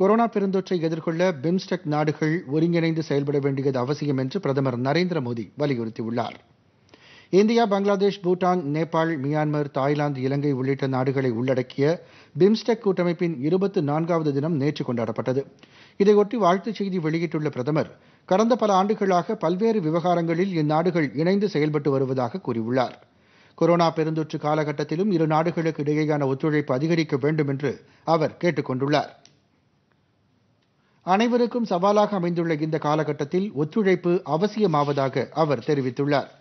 corona பெருந்தொற்றை எதிர்கொள்ள BIMSTEC நாடுகள் ஒருங்கிணைந்து செயல்பட வேண்டியது அவசியம் என்று பிரதமர் நரேந்திர மோடி வலியுறுத்தியுள்ளார் India Bangladesh Bhutan Nepal Myanmar Thailand Ilangai உள்ளிட்ட நாடுகளை உள்ளடக்கிய பிம்ஸ்டெக் கூட்டமைப்பின் இருபத்து நான்காவது தினம் நேற்று கொண்டாடப்பட்டது இதையொட்டி வாழ்த்துச் செய்தி வெளியிட்டுள்ள பிரதமர் கடந்த பல ஆண்டுகளாக பல்வேறு விவகாரங்களில் இந்நாடுகள் இணைந்து செயல்பட்டு வருவதாக கூறியுள்ளார் கொரோனா பெருந்தொற்று காலகட்டத்திலும் இரு நாடுகளுக்கு இடையேயான ஒத்துழைப்பு அதிகரிக்க வேண்டும் என்று அவர் கேட்டுக் கொண்டுள்ளாா் அனைவருக்கும் சவாலாக அமைந்துள்ள இந்த காலகட்டத்தில் ஒத்துழைப்பு அவசியமாவதாக அவர் தெரிவித்துள்ளார்